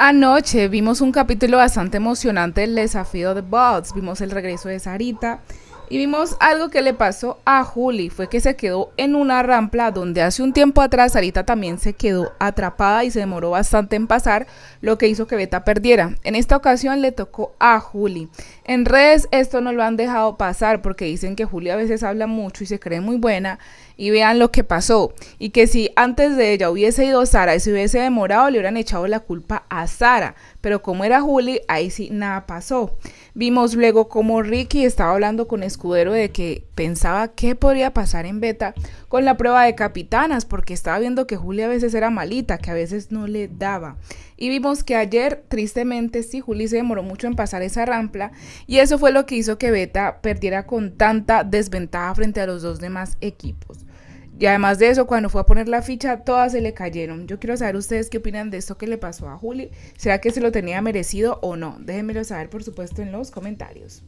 Anoche vimos un capítulo bastante emocionante el desafío de Bots. Vimos el regreso de Sarita, y vimos algo que le pasó a Juli, fue que se quedó en una rampla donde hace un tiempo atrás Sarita también se quedó atrapada y se demoró bastante en pasar, lo que hizo que Beta perdiera. En esta ocasión le tocó a Juli. En redes esto no lo han dejado pasar porque dicen que Juli a veces habla mucho y se cree muy buena y vean lo que pasó. Y que si antes de ella hubiese ido Sara y se hubiese demorado, le hubieran echado la culpa a Sara. Pero como era Juli, ahí sí nada pasó. Vimos luego cómo Ricky estaba hablando con escudero de que pensaba qué podría pasar en beta con la prueba de capitanas, porque estaba viendo que Julia a veces era malita, que a veces no le daba. Y vimos que ayer, tristemente, si Juli se demoró mucho en pasar esa rampla, y eso fue lo que hizo que Beta perdiera con tanta desventaja frente a los dos demás equipos. Y además de eso, cuando fue a poner la ficha, todas se le cayeron. Yo quiero saber ustedes qué opinan de esto que le pasó a Juli. ¿Será que se lo tenía merecido o no? Déjenmelo saber, por supuesto, en los comentarios.